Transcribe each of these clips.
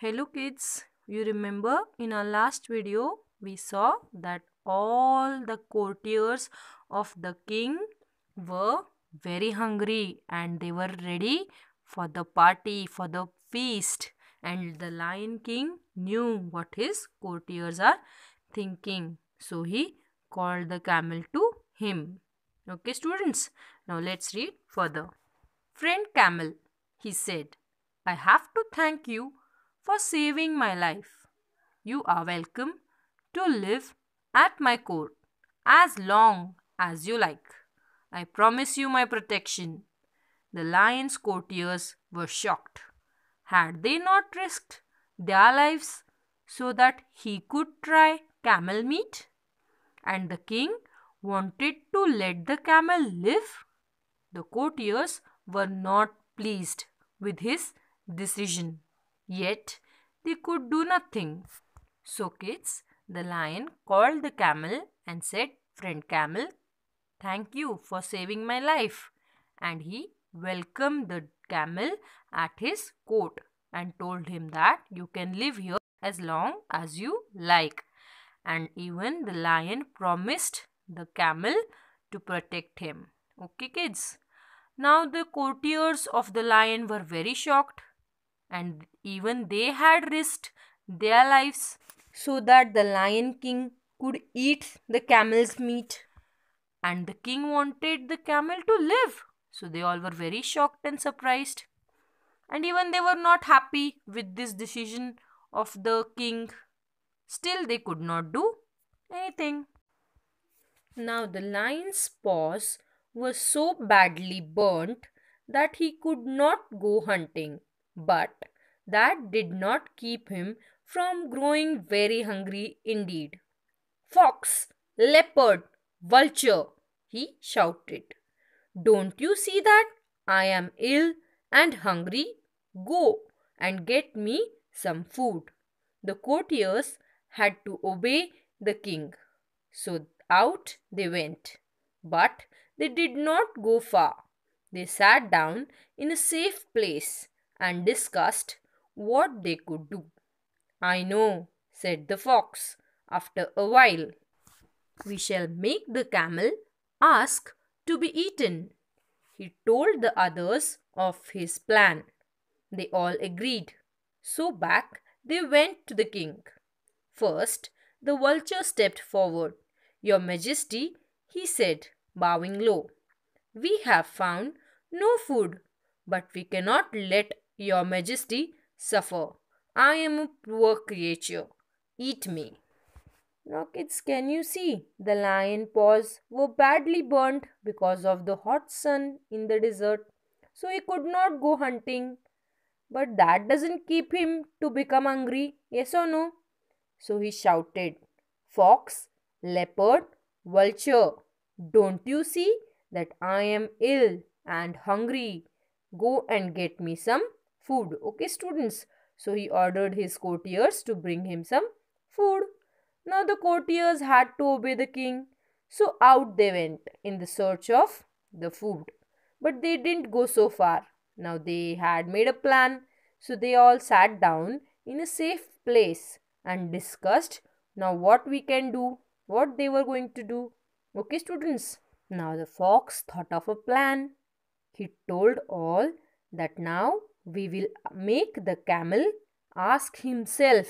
Hello kids, you remember in our last video we saw that all the courtiers of the king were very hungry and they were ready for the party, for the feast. And the lion king knew what his courtiers are thinking. So he called the camel to him. Okay students, now let's read further. Friend camel, he said, I have to thank you for saving my life. You are welcome to live at my court as long as you like. I promise you my protection. The lion's courtiers were shocked. Had they not risked their lives so that he could try camel meat? And the king wanted to let the camel live? The courtiers were not pleased with his decision. Yet they could do nothing. So kids, the lion called the camel and said, Friend camel, thank you for saving my life. And he welcomed the camel at his court and told him that you can live here as long as you like. And even the lion promised the camel to protect him. Okay, kids. Now the courtiers of the lion were very shocked and even they had risked their lives so that the lion king could eat the camel's meat. And the king wanted the camel to live. So they all were very shocked and surprised. And even they were not happy with this decision of the king. Still, they could not do anything. Now, the lion's paws were so badly burnt that he could not go hunting but that did not keep him from growing very hungry indeed. Fox, leopard, vulture, he shouted. Don't you see that I am ill and hungry? Go and get me some food. The courtiers had to obey the king. So out they went. But they did not go far. They sat down in a safe place and discussed what they could do. I know, said the fox, after a while. We shall make the camel ask to be eaten. He told the others of his plan. They all agreed. So back they went to the king. First, the vulture stepped forward. Your Majesty, he said, bowing low. We have found no food, but we cannot let your Majesty, suffer. I am a poor creature. Eat me. Now, kids, can you see? The lion paws were badly burnt because of the hot sun in the desert, so he could not go hunting. But that doesn't keep him to become hungry, yes or no? So he shouted, Fox, leopard, vulture, don't you see that I am ill and hungry? Go and get me some food. Okay, students. So he ordered his courtiers to bring him some food. Now the courtiers had to obey the king. So out they went in the search of the food. But they didn't go so far. Now they had made a plan. So they all sat down in a safe place and discussed now what we can do, what they were going to do. Okay, students. Now the fox thought of a plan. He told all that now we will make the camel ask himself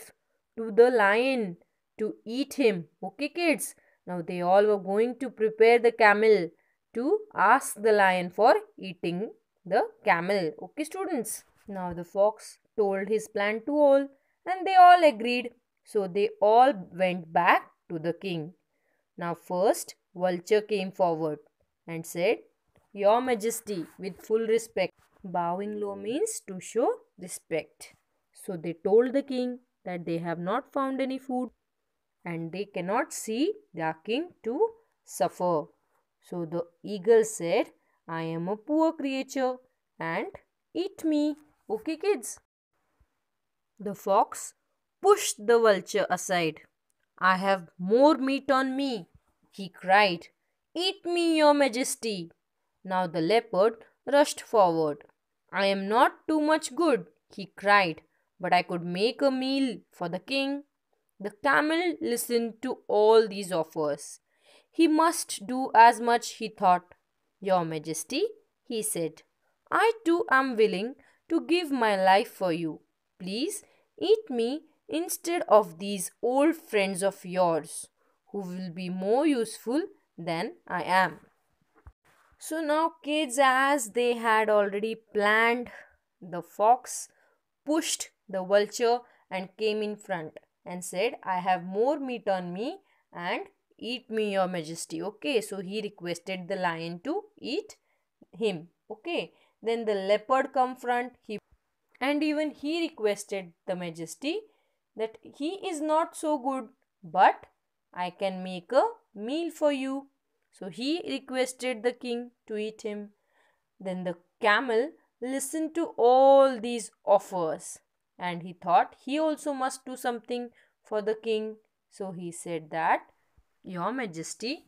to the lion to eat him. Okay, kids? Now they all were going to prepare the camel to ask the lion for eating the camel. Okay, students? Now the fox told his plan to all and they all agreed. So they all went back to the king. Now first vulture came forward and said, your Majesty with full respect. Bowing low means to show respect. So they told the king that they have not found any food and they cannot see their king to suffer. So the eagle said, I am a poor creature and eat me. Okay kids? The fox pushed the vulture aside. I have more meat on me, he cried. Eat me, your majesty. Now the leopard rushed forward. I am not too much good, he cried, but I could make a meal for the king. The camel listened to all these offers. He must do as much, he thought. Your Majesty, he said, I too am willing to give my life for you. Please eat me instead of these old friends of yours, who will be more useful than I am. So now, kids, as they had already planned, the fox pushed the vulture and came in front and said, I have more meat on me and eat me, your majesty. Okay, so he requested the lion to eat him. Okay, then the leopard come front, he and even he requested the majesty that he is not so good, but I can make a meal for you. So he requested the king to eat him. Then the camel listened to all these offers and he thought he also must do something for the king. So he said that, Your Majesty,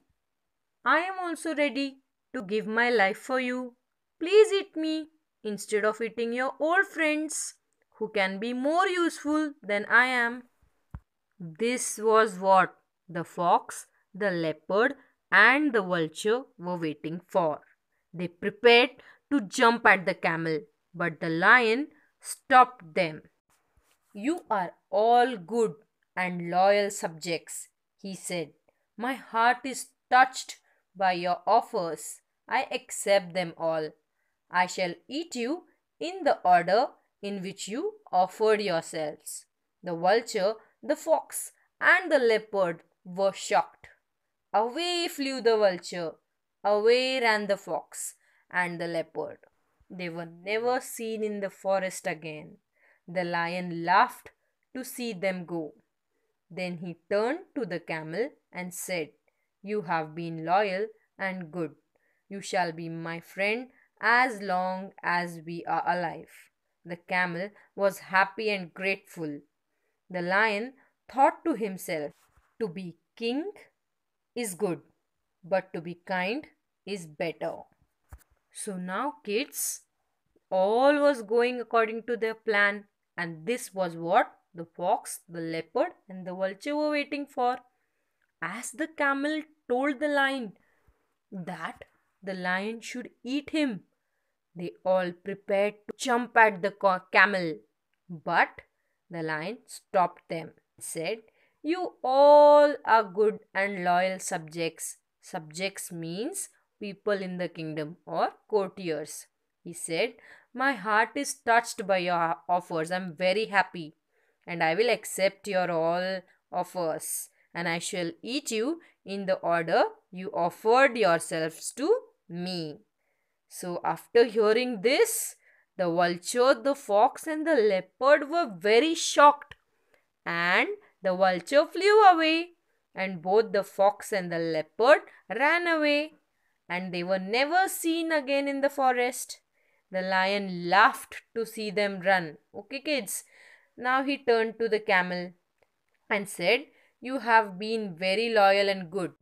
I am also ready to give my life for you. Please eat me instead of eating your old friends who can be more useful than I am. This was what the fox, the leopard, and the vulture were waiting for. They prepared to jump at the camel, but the lion stopped them. You are all good and loyal subjects, he said. My heart is touched by your offers. I accept them all. I shall eat you in the order in which you offered yourselves. The vulture, the fox, and the leopard were shocked. Away flew the vulture, away ran the fox and the leopard. They were never seen in the forest again. The lion laughed to see them go. Then he turned to the camel and said, You have been loyal and good. You shall be my friend as long as we are alive. The camel was happy and grateful. The lion thought to himself, To be king is good, but to be kind is better. So now, kids, all was going according to their plan, and this was what the fox, the leopard, and the vulture were waiting for. As the camel told the lion that the lion should eat him, they all prepared to jump at the camel. But the lion stopped them, said, you all are good and loyal subjects. Subjects means people in the kingdom or courtiers. He said, My heart is touched by your offers. I'm very happy and I will accept your all offers and I shall eat you in the order you offered yourselves to me. So after hearing this, the vulture, the fox and the leopard were very shocked and the vulture flew away, and both the fox and the leopard ran away, and they were never seen again in the forest. The lion laughed to see them run. Okay, kids. Now he turned to the camel and said, You have been very loyal and good,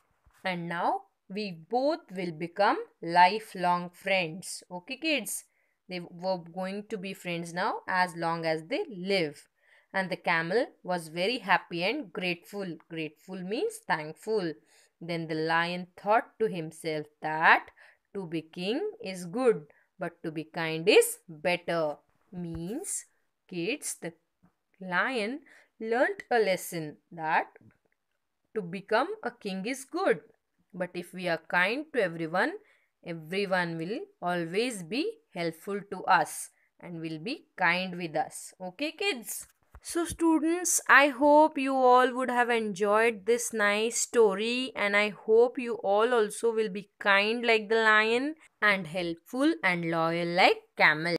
and now we both will become lifelong friends. Okay, kids. They were going to be friends now as long as they live. And the camel was very happy and grateful. Grateful means thankful. Then the lion thought to himself that to be king is good, but to be kind is better. Means, kids, the lion learnt a lesson that to become a king is good. But if we are kind to everyone, everyone will always be helpful to us and will be kind with us. Okay, kids? So, students, I hope you all would have enjoyed this nice story, and I hope you all also will be kind like the lion and helpful and loyal like camel.